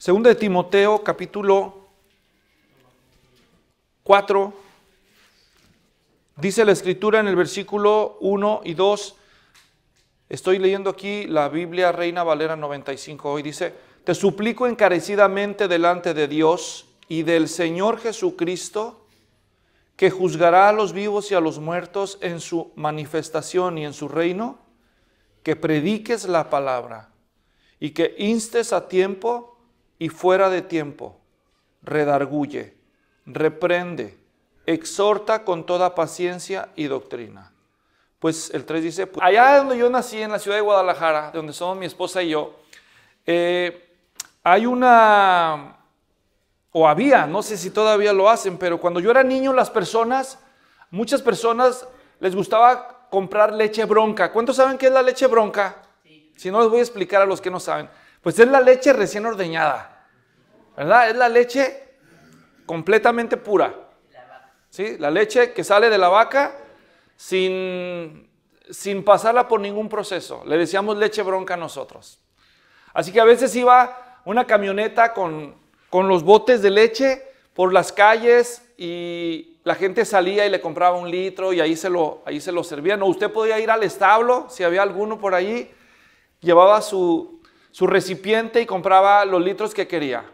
Segunda de Timoteo, capítulo 4, dice la escritura en el versículo 1 y 2, estoy leyendo aquí la Biblia Reina Valera 95 hoy, dice, te suplico encarecidamente delante de Dios y del Señor Jesucristo, que juzgará a los vivos y a los muertos en su manifestación y en su reino, que prediques la palabra y que instes a tiempo y fuera de tiempo, redarguye, reprende, exhorta con toda paciencia y doctrina. Pues el 3 dice, pues, allá donde yo nací, en la ciudad de Guadalajara, donde somos mi esposa y yo, eh, hay una, o había, no sé si todavía lo hacen, pero cuando yo era niño las personas, muchas personas les gustaba comprar leche bronca. ¿Cuántos saben qué es la leche bronca? Si no, les voy a explicar a los que no saben. Pues es la leche recién ordeñada, ¿verdad? Es la leche completamente pura. ¿Sí? La leche que sale de la vaca sin, sin pasarla por ningún proceso. Le decíamos leche bronca a nosotros. Así que a veces iba una camioneta con, los botes de leche por las calles y la gente salía y le compraba un litro y ahí se lo, ahí se lo servían. O usted podía ir al establo, si había alguno por ahí, llevaba su, su recipiente y compraba los litros que quería.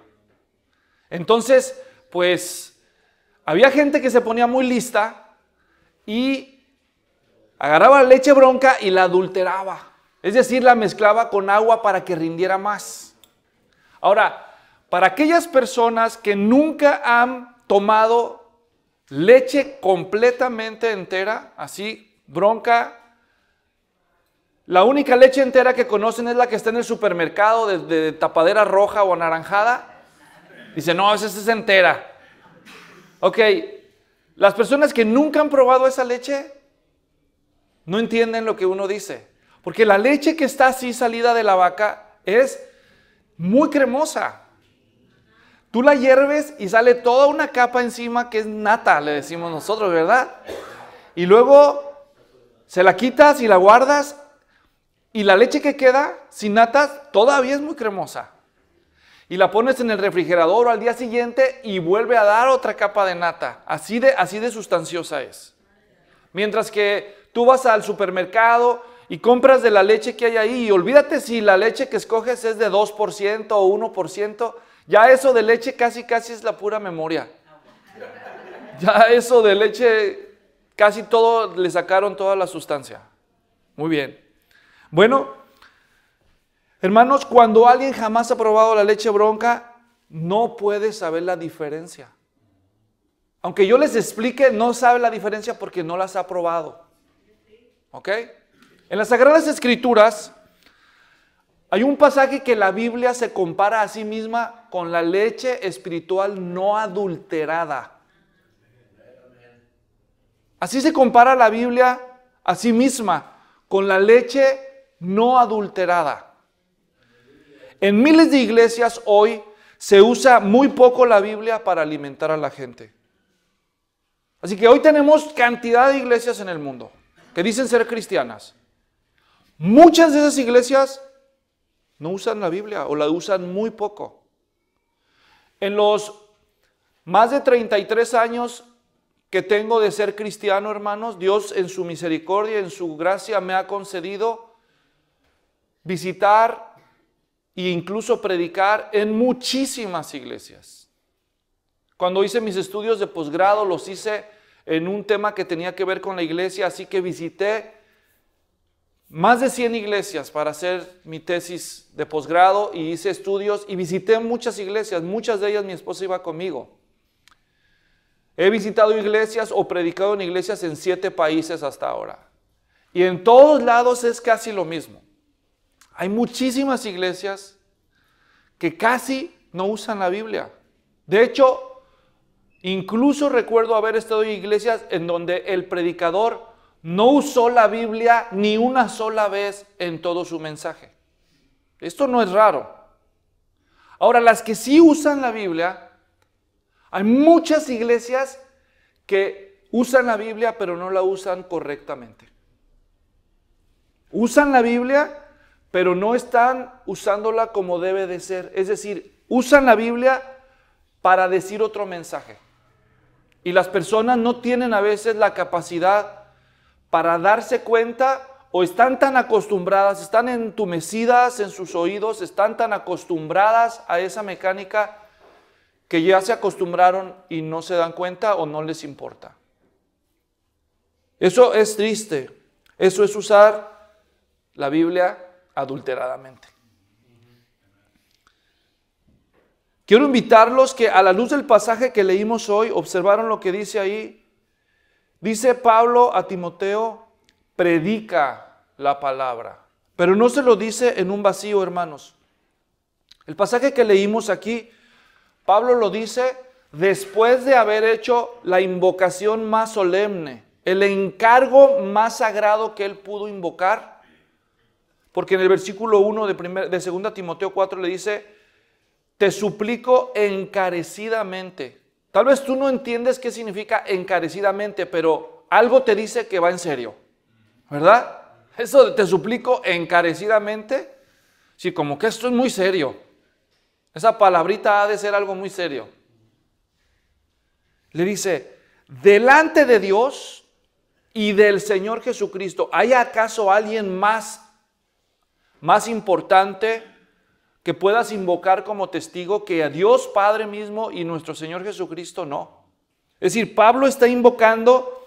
Entonces, pues había gente que se ponía muy lista y agarraba leche bronca y la adulteraba. Es decir, la mezclaba con agua para que rindiera más. Ahora, para aquellas personas que nunca han tomado leche completamente entera, así, bronca la única leche entera que conocen es la que está en el supermercado de, tapadera roja o anaranjada. Dice, no, esa es entera. Ok, las personas que nunca han probado esa leche no entienden lo que uno dice. Porque la leche que está así salida de la vaca es muy cremosa. Tú la hierves y sale toda una capa encima que es nata, le decimos nosotros, ¿verdad? Y luego se la quitas y la guardas y la leche que queda sin natas todavía es muy cremosa. Y la pones en el refrigerador al día siguiente y vuelve a dar otra capa de nata. Así de, así de sustanciosa es. Mientras que tú vas al supermercado y compras de la leche que hay ahí y olvídate si la leche que escoges es de 2% o 1%, ya eso de leche casi casi es la pura memoria. Ya eso de leche casi todo le sacaron toda la sustancia. Muy bien. Bueno, hermanos, cuando alguien jamás ha probado la leche bronca, no puede saber la diferencia. Aunque yo les explique, no sabe la diferencia porque no las ha probado. ¿Ok? En las Sagradas Escrituras hay un pasaje que la Biblia se compara a sí misma con la leche espiritual no adulterada. Así se compara la Biblia a sí misma con la leche no adulterada. En miles de iglesias hoy se usa muy poco la Biblia para alimentar a la gente. Así que hoy tenemos cantidad de iglesias en el mundo que dicen ser cristianas. Muchas de esas iglesias no usan la Biblia o la usan muy poco. En los más de 33 años que tengo de ser cristiano, hermanos, Dios en su misericordia, en su gracia, me ha concedido visitar e incluso predicar en muchísimas iglesias. Cuando hice mis estudios de posgrado los hice en un tema que tenía que ver con la iglesia, así que visité más de 100 iglesias para hacer mi tesis de posgrado y hice estudios y visité muchas iglesias, muchas de ellas mi esposa iba conmigo. He visitado iglesias o predicado en iglesias en siete países hasta ahora. Y en todos lados es casi lo mismo. Hay muchísimas iglesias que casi no usan la Biblia. De hecho, incluso recuerdo haber estado en iglesias en donde el predicador no usó la Biblia ni una sola vez en todo su mensaje. Esto no es raro. Ahora, las que sí usan la Biblia, hay muchas iglesias que usan la Biblia pero no la usan correctamente. Usan la Biblia pero no están usándola como debe de ser. Es decir, usan la Biblia para decir otro mensaje. Y las personas no tienen a veces la capacidad para darse cuenta o están tan acostumbradas, están entumecidas en sus oídos, están tan acostumbradas a esa mecánica que ya se acostumbraron y no se dan cuenta o no les importa. Eso es triste. Eso es usar la Biblia adulteradamente. Quiero invitarlos que a la luz del pasaje que leímos hoy, observaron lo que dice ahí. Dice Pablo a Timoteo, predica la palabra. Pero no se lo dice en un vacío, hermanos. El pasaje que leímos aquí, Pablo lo dice después de haber hecho la invocación más solemne, el encargo más sagrado que él pudo invocar porque en el versículo 1 de, de 2 Timoteo 4 le dice, te suplico encarecidamente. Tal vez tú no entiendes qué significa encarecidamente, pero algo te dice que va en serio, ¿verdad? Eso de te suplico encarecidamente, sí, como que esto es muy serio. Esa palabrita ha de ser algo muy serio. Le dice, delante de Dios y del Señor Jesucristo, ¿hay acaso alguien más más importante que puedas invocar como testigo que a Dios Padre mismo y nuestro Señor Jesucristo no. Es decir, Pablo está invocando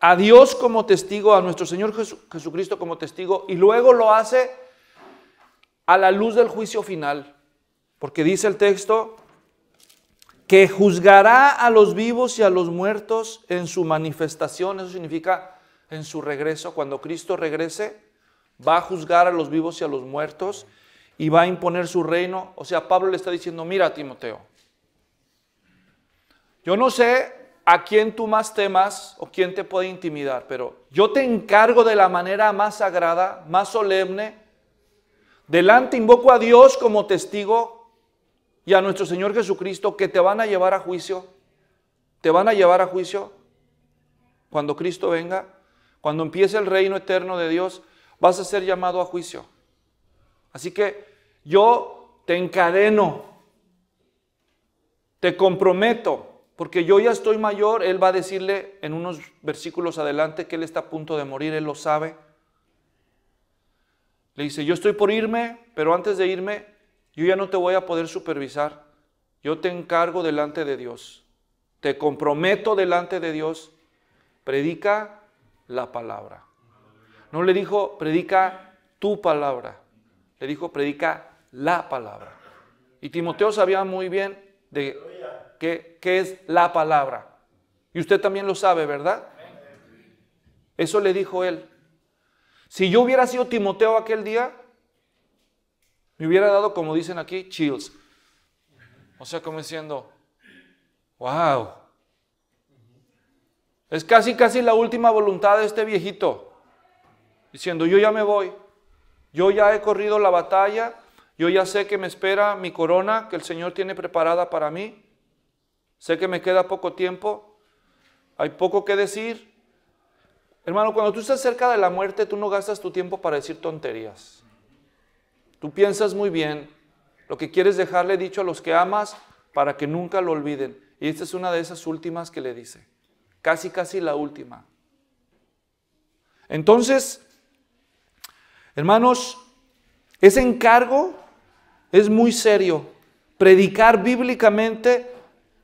a Dios como testigo, a nuestro Señor Jesucristo como testigo, y luego lo hace a la luz del juicio final. Porque dice el texto que juzgará a los vivos y a los muertos en su manifestación, eso significa en su regreso, cuando Cristo regrese, va a juzgar a los vivos y a los muertos y va a imponer su reino. O sea, Pablo le está diciendo, mira Timoteo, yo no sé a quién tú más temas o quién te puede intimidar, pero yo te encargo de la manera más sagrada, más solemne. Delante invoco a Dios como testigo y a nuestro Señor Jesucristo que te van a llevar a juicio. Te van a llevar a juicio cuando Cristo venga, cuando empiece el reino eterno de Dios vas a ser llamado a juicio. Así que yo te encadeno, te comprometo, porque yo ya estoy mayor, él va a decirle en unos versículos adelante que él está a punto de morir, él lo sabe. Le dice, yo estoy por irme, pero antes de irme, yo ya no te voy a poder supervisar. Yo te encargo delante de Dios. Te comprometo delante de Dios. Predica la palabra. No le dijo, predica tu palabra. Le dijo, predica la palabra. Y Timoteo sabía muy bien de qué, qué es la palabra. Y usted también lo sabe, ¿verdad? Eso le dijo él. Si yo hubiera sido Timoteo aquel día, me hubiera dado, como dicen aquí, chills. O sea, como diciendo, wow. Es casi, casi la última voluntad de este viejito diciendo, yo ya me voy, yo ya he corrido la batalla, yo ya sé que me espera mi corona que el Señor tiene preparada para mí, sé que me queda poco tiempo, hay poco que decir. Hermano, cuando tú estás cerca de la muerte, tú no gastas tu tiempo para decir tonterías. Tú piensas muy bien lo que quieres dejarle dicho a los que amas para que nunca lo olviden. Y esta es una de esas últimas que le dice. Casi, casi la última. Entonces, Hermanos, ese encargo es muy serio. Predicar bíblicamente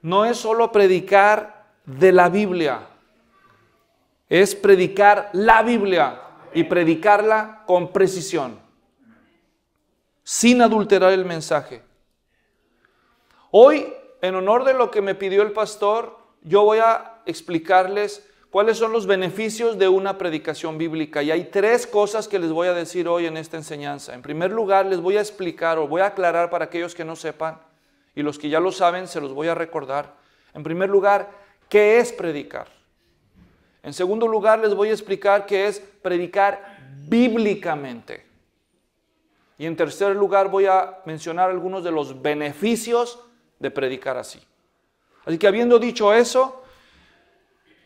no es solo predicar de la Biblia, es predicar la Biblia y predicarla con precisión, sin adulterar el mensaje. Hoy, en honor de lo que me pidió el pastor, yo voy a explicarles ¿Cuáles son los beneficios de una predicación bíblica? Y hay tres cosas que les voy a decir hoy en esta enseñanza. En primer lugar, les voy a explicar o voy a aclarar para aquellos que no sepan y los que ya lo saben, se los voy a recordar. En primer lugar, ¿qué es predicar? En segundo lugar, les voy a explicar qué es predicar bíblicamente. Y en tercer lugar, voy a mencionar algunos de los beneficios de predicar así. Así que habiendo dicho eso,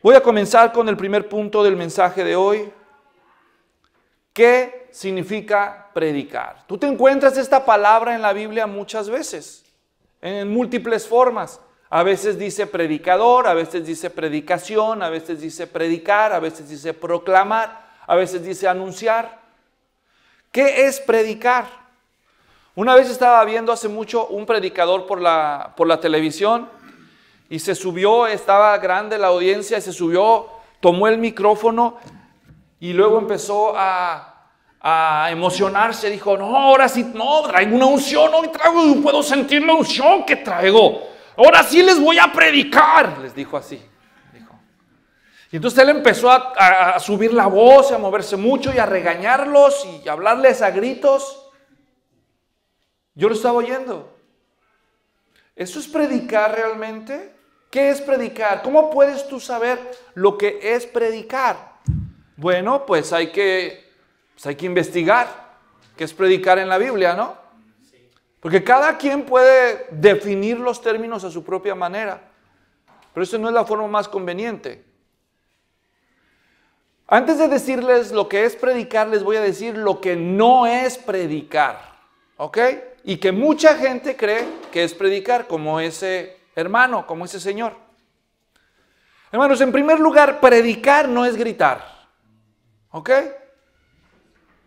Voy a comenzar con el primer punto del mensaje de hoy. ¿Qué significa predicar? Tú te encuentras esta palabra en la Biblia muchas veces, en múltiples formas. A veces dice predicador, a veces dice predicación, a veces dice predicar, a veces dice proclamar, a veces dice anunciar. ¿Qué es predicar? Una vez estaba viendo hace mucho un predicador por la, por la televisión y se subió, estaba grande la audiencia, se subió, tomó el micrófono y luego empezó a, emocionarse. Dijo, no, ahora sí, no, traigo una unción, hoy traigo, puedo sentir la unción que traigo. Ahora sí les voy a predicar, les dijo así. Y entonces él empezó a, subir la voz, a moverse mucho y a regañarlos y hablarles a gritos. Yo lo estaba oyendo. ¿Eso es predicar realmente? ¿Qué es predicar? ¿Cómo puedes tú saber lo que es predicar? Bueno, pues hay que, pues hay que investigar qué es predicar en la Biblia, ¿no? Porque cada quien puede definir los términos a su propia manera, pero eso no es la forma más conveniente. Antes de decirles lo que es predicar, les voy a decir lo que no es predicar, ¿ok? Y que mucha gente cree que es predicar, como ese hermano, como ese señor. Hermanos, en primer lugar, predicar no es gritar. ¿Ok?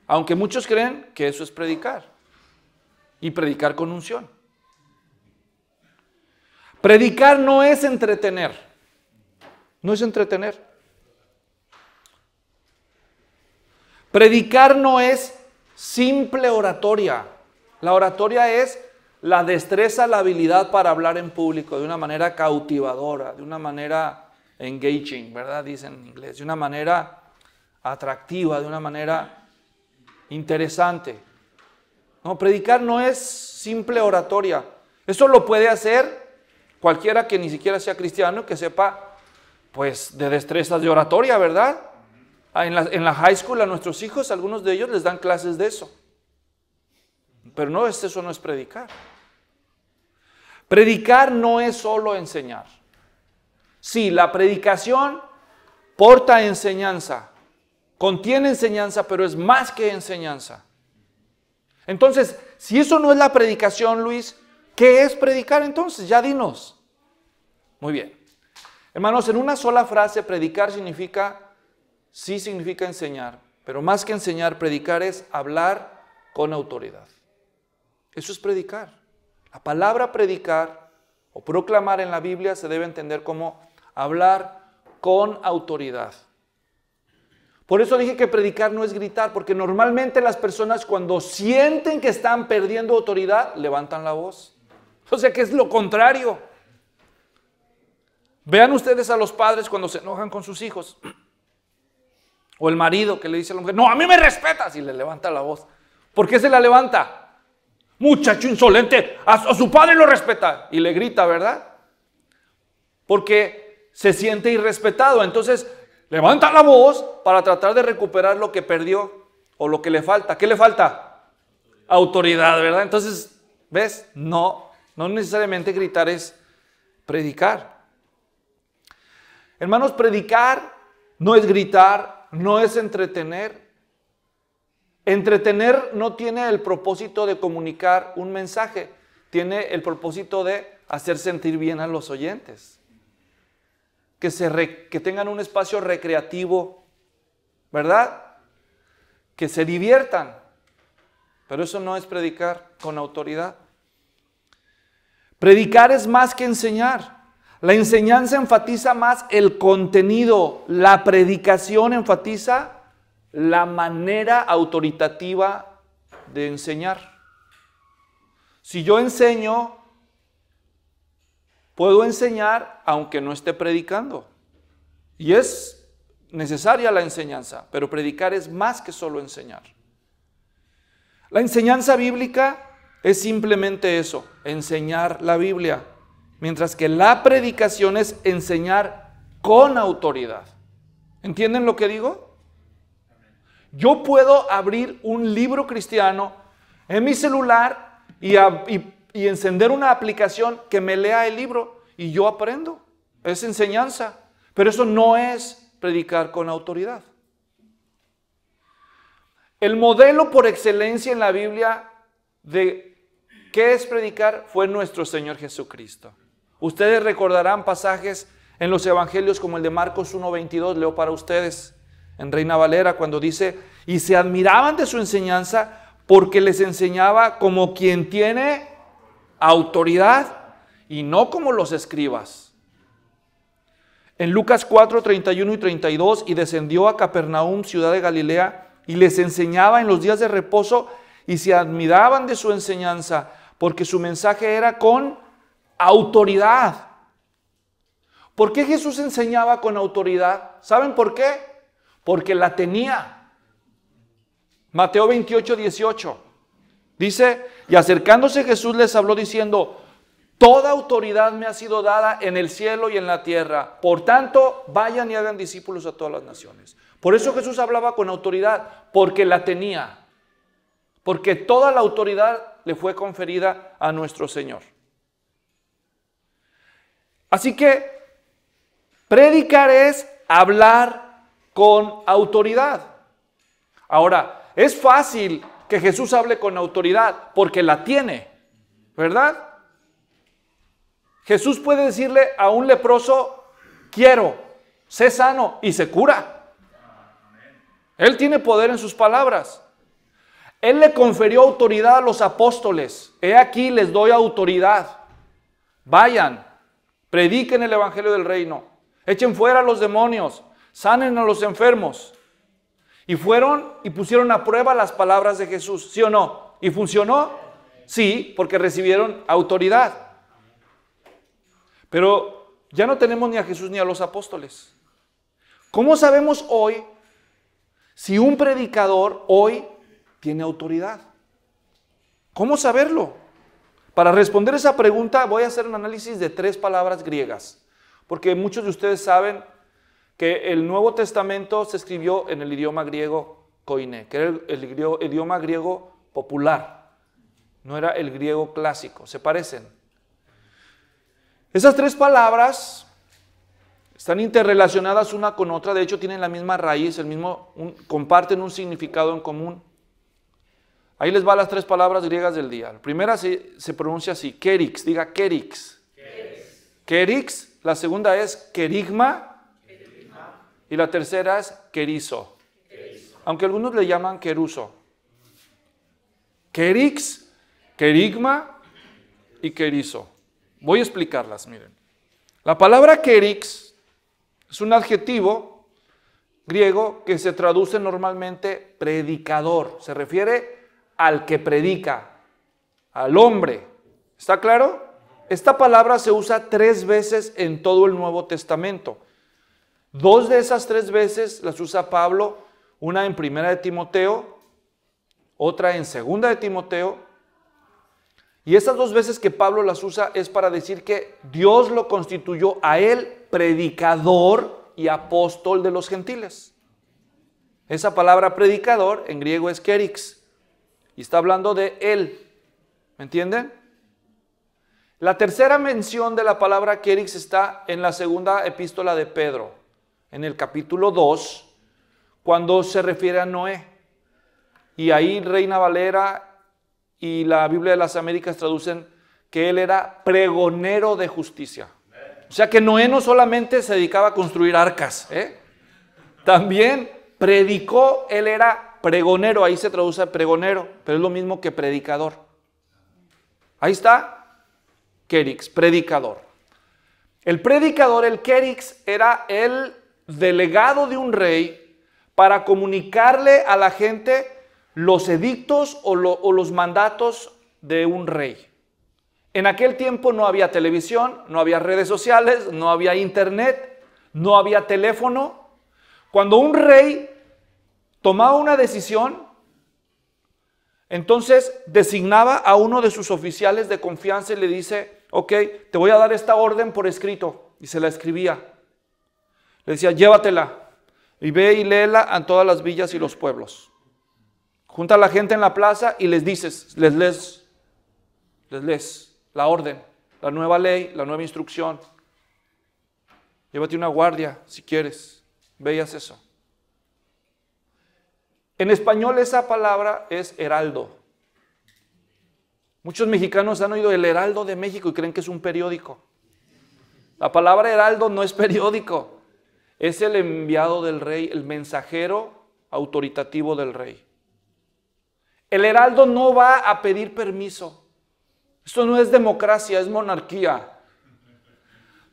Aunque muchos creen que eso es predicar. Y predicar con unción. Predicar no es entretener. No es entretener. Predicar no es simple oratoria. La oratoria es la destreza, la habilidad para hablar en público de una manera cautivadora, de una manera engaging, ¿verdad? Dicen en inglés, de una manera atractiva, de una manera interesante. No, predicar no es simple oratoria. Eso lo puede hacer cualquiera que ni siquiera sea cristiano, que sepa, pues, de destrezas de oratoria, ¿verdad? Ah, en la, en la high school a nuestros hijos, algunos de ellos les dan clases de eso. Pero no, eso no es predicar. Predicar no es solo enseñar. Sí, la predicación porta enseñanza, contiene enseñanza, pero es más que enseñanza. Entonces, si eso no es la predicación, Luis, ¿qué es predicar entonces? Ya dinos. Muy bien. Hermanos, en una sola frase, predicar significa, sí significa enseñar, pero más que enseñar, predicar es hablar con autoridad. Eso es predicar. La palabra predicar o proclamar en la Biblia se debe entender como hablar con autoridad. Por eso dije que predicar no es gritar, porque normalmente las personas cuando sienten que están perdiendo autoridad, levantan la voz. O sea que es lo contrario. Vean ustedes a los padres cuando se enojan con sus hijos. O el marido que le dice a la mujer, no, a mí me respetas y le levanta la voz. ¿Por qué se la levanta? muchacho insolente, a, su padre lo respeta. Y le grita, ¿verdad? Porque se siente irrespetado. Entonces, levanta la voz para tratar de recuperar lo que perdió o lo que le falta. ¿Qué le falta? Autoridad, ¿verdad? Entonces, ¿ves? No, no necesariamente gritar es predicar. Hermanos, predicar no es gritar, no es entretener, Entretener no tiene el propósito de comunicar un mensaje, tiene el propósito de hacer sentir bien a los oyentes. Que, tengan un espacio recreativo, ¿verdad? Que se diviertan. Pero eso no es predicar con autoridad. Predicar es más que enseñar. La enseñanza enfatiza más el contenido, la predicación enfatiza la manera autoritativa de enseñar. Si yo enseño, puedo enseñar aunque no esté predicando. Y es necesaria la enseñanza, pero predicar es más que solo enseñar. La enseñanza bíblica es simplemente eso, enseñar la Biblia, mientras que la predicación es enseñar con autoridad. ¿Entienden lo que digo? Yo puedo abrir un libro cristiano en mi celular y, encender una aplicación que me lea el libro y yo aprendo. Es enseñanza. Pero eso no es predicar con autoridad. El modelo por excelencia en la Biblia de qué es predicar fue nuestro Señor Jesucristo. Ustedes recordarán pasajes en los evangelios como el de Marcos 1.22, leo para ustedes en Reina Valera cuando dice, y se admiraban de su enseñanza porque les enseñaba como quien tiene autoridad y no como los escribas. En Lucas 4, 31 y 32, y descendió a Capernaum, ciudad de Galilea, y les enseñaba en los días de reposo y se admiraban de su enseñanza porque su mensaje era con autoridad. ¿Por qué Jesús enseñaba con autoridad? ¿Saben por qué? porque la tenía. Mateo 28, 18. Dice, y acercándose Jesús les habló diciendo, Toda autoridad me ha sido dada en el cielo y en la tierra. Por tanto, vayan y hagan discípulos a todas las naciones. Por eso Jesús hablaba con autoridad, porque la tenía. Porque toda la autoridad le fue conferida a nuestro Señor. Así que predicar es hablar con autoridad. Ahora, es fácil que Jesús hable con autoridad porque la tiene, ¿verdad? Jesús puede decirle a un leproso, quiero, sé sano y se cura. Él tiene poder en sus palabras. Él le conferió autoridad a los apóstoles. He aquí les doy autoridad. Vayan, prediquen el Evangelio del Reino, echen fuera a los demonios, sanen a los enfermos. Y fueron y pusieron a prueba las palabras de Jesús, ¿sí o no? ¿Y funcionó? Sí, porque recibieron autoridad. Pero ya no tenemos ni a Jesús ni a los apóstoles. ¿Cómo sabemos hoy si un predicador hoy tiene autoridad? ¿Cómo saberlo? Para responder esa pregunta voy a hacer un análisis de tres palabras griegas, porque muchos de ustedes saben que el Nuevo Testamento se escribió en el idioma griego koine, que era el, idioma griego popular, no era el griego clásico, se parecen. Esas tres palabras están interrelacionadas una con otra, de hecho tienen la misma raíz, el mismo, comparten un significado en común. Ahí les va las tres palabras griegas del día. La primera se, pronuncia así, kerix, diga kerix. kerix. Kerix, la segunda es kerigma y la tercera es querizo. Aunque algunos le llaman queruso. Querix, querigma y querizo. Voy a explicarlas, miren. La palabra querix es un adjetivo griego que se traduce normalmente predicador. Se refiere al que predica, al hombre. ¿Está claro? Esta palabra se usa tres veces en todo el Nuevo Testamento. Dos de esas tres veces las usa Pablo, una en primera de Timoteo, otra en segunda de Timoteo. Y esas dos veces que Pablo las usa es para decir que Dios lo constituyó a él predicador y apóstol de los gentiles. Esa palabra predicador en griego es kerix y está hablando de él. ¿Me entienden? La tercera mención de la palabra kerix está en la segunda epístola de Pedro en el capítulo 2, cuando se refiere a Noé. Y ahí Reina Valera y la Biblia de las Américas traducen que él era pregonero de justicia. O sea que Noé no solamente se dedicaba a construir arcas, ¿eh? también predicó, él era pregonero, ahí se traduce pregonero, pero es lo mismo que predicador. Ahí está, Kerix, predicador. El predicador, el Kerix, era el delegado de un rey para comunicarle a la gente los edictos o, los mandatos de un rey. En aquel tiempo no había televisión, no había redes sociales, no había internet, no había teléfono. Cuando un rey tomaba una decisión, entonces designaba a uno de sus oficiales de confianza y le dice, ok, te voy a dar esta orden por escrito. Y se la escribía. Le decía, llévatela y ve y léela a todas las villas y los pueblos. Junta a la gente en la plaza y les dices, les lees, les lees la orden, la nueva ley, la nueva instrucción. Llévate una guardia si quieres, veías eso. En español esa palabra es heraldo. Muchos mexicanos han oído el Heraldo de México y creen que es un periódico. La palabra heraldo no es periódico. Es el enviado del rey, el mensajero autoritativo del rey. El heraldo no va a pedir permiso. Esto no es democracia, es monarquía.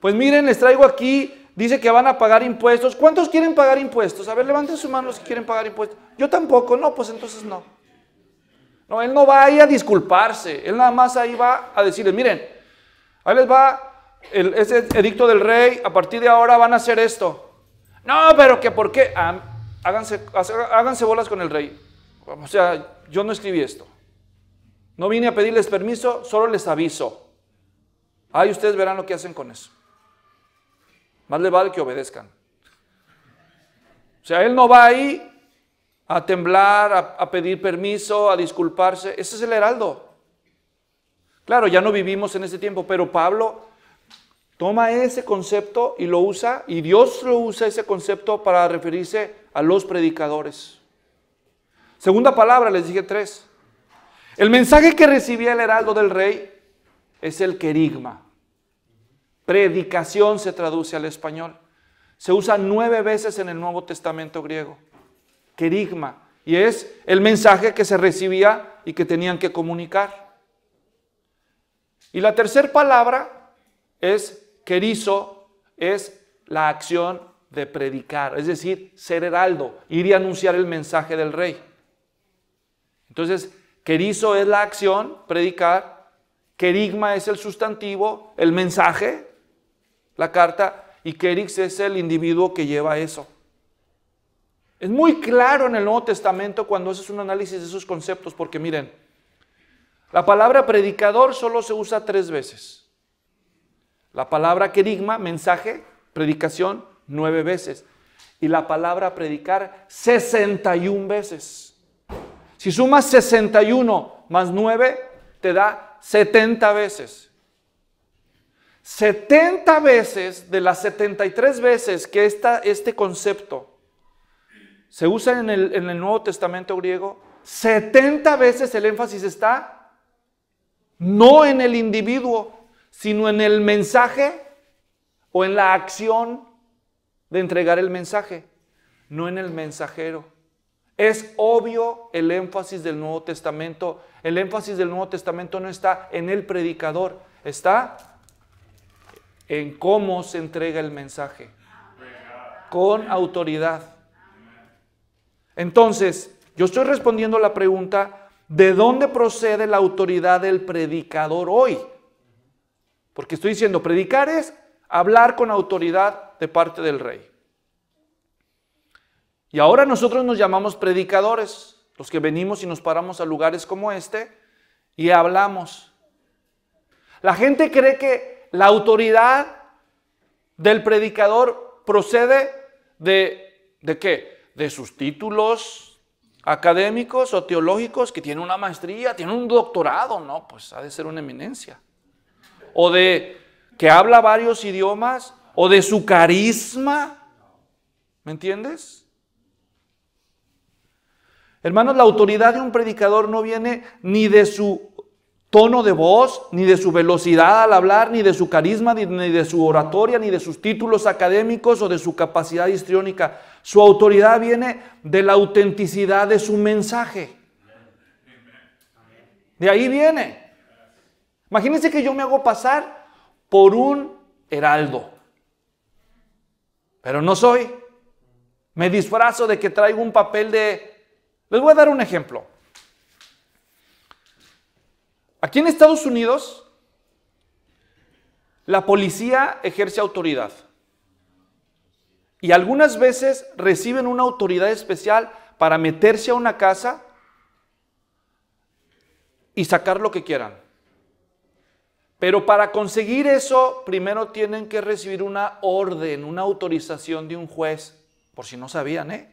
Pues miren, les traigo aquí, dice que van a pagar impuestos. ¿Cuántos quieren pagar impuestos? A ver, levanten su mano que quieren pagar impuestos. Yo tampoco, no, pues entonces no. No, él no va ahí a disculparse, él nada más ahí va a decirles, miren, ahí les va ese edicto del rey, a partir de ahora van a hacer esto. No, pero que por qué. háganse, bolas con el rey. O sea, yo no escribí esto. No vine a pedirles permiso, solo les aviso. Ahí ustedes verán lo que hacen con eso. Más le vale que obedezcan. O sea, él no va ahí a temblar, a, a, pedir permiso, a disculparse. Ese es el heraldo. Claro, ya no vivimos en ese tiempo, pero Pablo toma ese concepto y lo usa, y Dios lo usa ese concepto para referirse a los predicadores. Segunda palabra, les dije tres. El mensaje que recibía el heraldo del rey es el querigma. Predicación se traduce al español. Se usa nueve veces en el Nuevo Testamento griego. Querigma. Y es el mensaje que se recibía y que tenían que comunicar. Y la tercera palabra es Querizo es la acción de predicar, es decir, ser heraldo, ir y anunciar el mensaje del rey. Entonces, querizo es la acción, predicar, querigma es el sustantivo, el mensaje, la carta, y querix es el individuo que lleva eso. Es muy claro en el Nuevo Testamento cuando haces un análisis de esos conceptos, porque miren, la palabra predicador solo se usa tres veces. La palabra querigma, mensaje, predicación, nueve veces. Y la palabra predicar, 61 veces. Si sumas 61 más nueve, te da 70 veces. 70 veces de las 73 veces que está este concepto se usa en el, Nuevo Testamento griego, 70 veces el énfasis está no en el individuo, sino en el mensaje o en la acción de entregar el mensaje, no en el mensajero. Es obvio el énfasis del Nuevo Testamento. El énfasis del Nuevo Testamento no está en el predicador, está en cómo se entrega el mensaje, con autoridad. Entonces, yo estoy respondiendo la pregunta, ¿de dónde procede la autoridad del predicador hoy? Porque estoy diciendo, predicar es hablar con autoridad de parte del rey. Y ahora nosotros nos llamamos predicadores, los que venimos y nos paramos a lugares como este y hablamos. La gente cree que la autoridad del predicador procede de, ¿de qué? De sus títulos académicos o teológicos, que tiene una maestría, tiene un doctorado, no, pues ha de ser una eminencia o de que habla varios idiomas o de su carisma. ¿Me entiendes? Hermanos, la autoridad de un predicador no viene ni de su tono de voz, ni de su velocidad al hablar, ni de su carisma, ni de su oratoria, ni de sus títulos académicos o de su capacidad histriónica. Su autoridad viene de la autenticidad de su mensaje. De ahí viene. Imagínense que yo me hago pasar por un heraldo, pero no soy. Me disfrazo de que traigo un papel de... Les voy a dar un ejemplo. Aquí en Estados Unidos, la policía ejerce autoridad. Y algunas veces reciben una autoridad especial para meterse a una casa y sacar lo que quieran. Pero para conseguir eso, primero tienen que recibir una orden, una autorización de un juez, por si no sabían, ¿eh?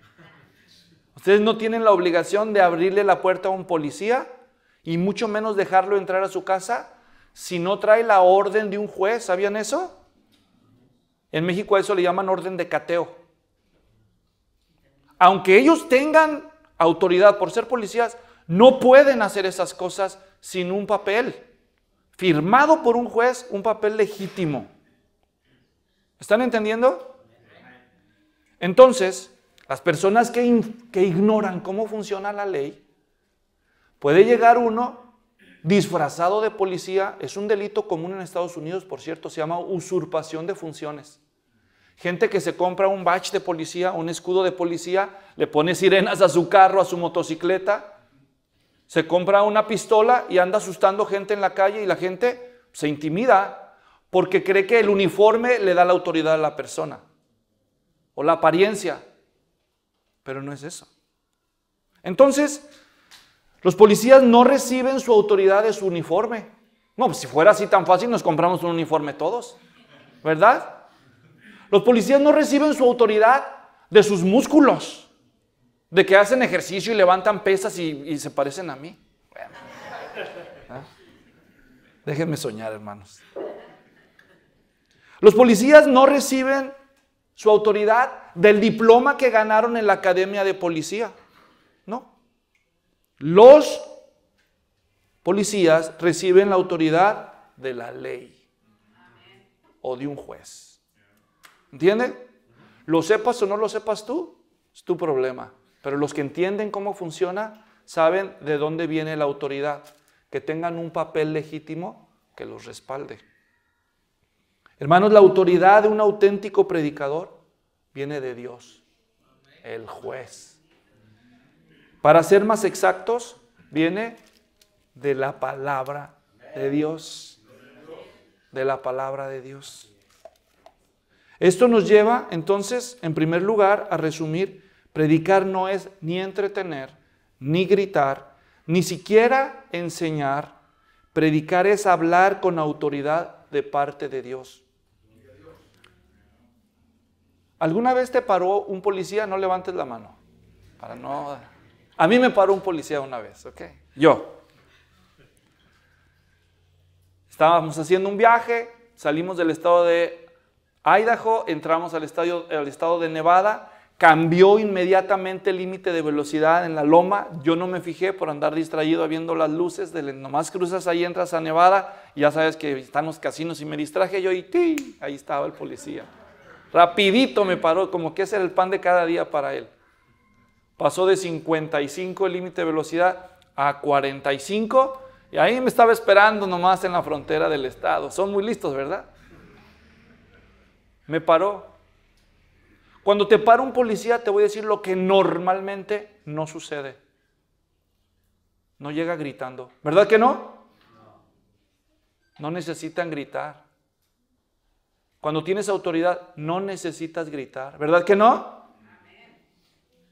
Ustedes no tienen la obligación de abrirle la puerta a un policía y mucho menos dejarlo entrar a su casa si no trae la orden de un juez, ¿sabían eso? En México a eso le llaman orden de cateo. Aunque ellos tengan autoridad por ser policías, no pueden hacer esas cosas sin un papel firmado por un juez, un papel legítimo. ¿Están entendiendo? Entonces, las personas que, ignoran cómo funciona la ley, puede llegar uno disfrazado de policía, es un delito común en Estados Unidos, por cierto, se llama usurpación de funciones. Gente que se compra un badge de policía, un escudo de policía, le pone sirenas a su carro, a su motocicleta, se compra una pistola y anda asustando gente en la calle y la gente se intimida porque cree que el uniforme le da la autoridad a la persona o la apariencia. Pero no es eso. Entonces, los policías no reciben su autoridad de su uniforme. No, pues, si fuera así tan fácil nos compramos un uniforme todos, ¿verdad? Los policías no reciben su autoridad de sus músculos de que hacen ejercicio y levantan pesas y, se parecen a mí. ¿Ah? Déjenme soñar, hermanos. Los policías no reciben su autoridad del diploma que ganaron en la academia de policía. No. Los policías reciben la autoridad de la ley o de un juez. ¿Entiendes? Lo sepas o no lo sepas tú, es tu problema. Pero los que entienden cómo funciona saben de dónde viene la autoridad, que tengan un papel legítimo que los respalde. Hermanos, la autoridad de un auténtico predicador viene de Dios, el juez. Para ser más exactos, viene de la palabra de Dios, de la palabra de Dios. Esto nos lleva entonces, en primer lugar, a resumir Predicar no es ni entretener, ni gritar, ni siquiera enseñar. Predicar es hablar con autoridad de parte de Dios. ¿Alguna vez te paró un policía? No levantes la mano. Para no. A mí me paró un policía una vez, ¿ok? Yo. Estábamos haciendo un viaje, salimos del estado de Idaho, entramos al, al estado de Nevada Cambió inmediatamente el límite de velocidad en la loma. Yo no me fijé por andar distraído viendo las luces. De, nomás cruzas ahí, entras a Nevada ya sabes que están los casinos y me distraje yo y ahí estaba el policía. Rapidito me paró, como que ese era el pan de cada día para él. Pasó de 55 el límite de velocidad a 45 y ahí me estaba esperando nomás en la frontera del estado. Son muy listos, ¿verdad? Me paró, cuando te para un policía, te voy a decir lo que normalmente no sucede. No llega gritando. ¿Verdad que no? No necesitan gritar. Cuando tienes autoridad, no necesitas gritar. ¿Verdad que no?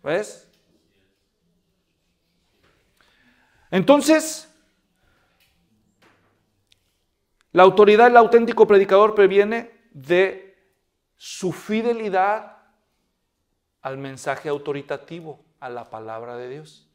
¿Ves? Entonces, la autoridad del auténtico predicador previene de su fidelidad al mensaje autoritativo, a la palabra de Dios.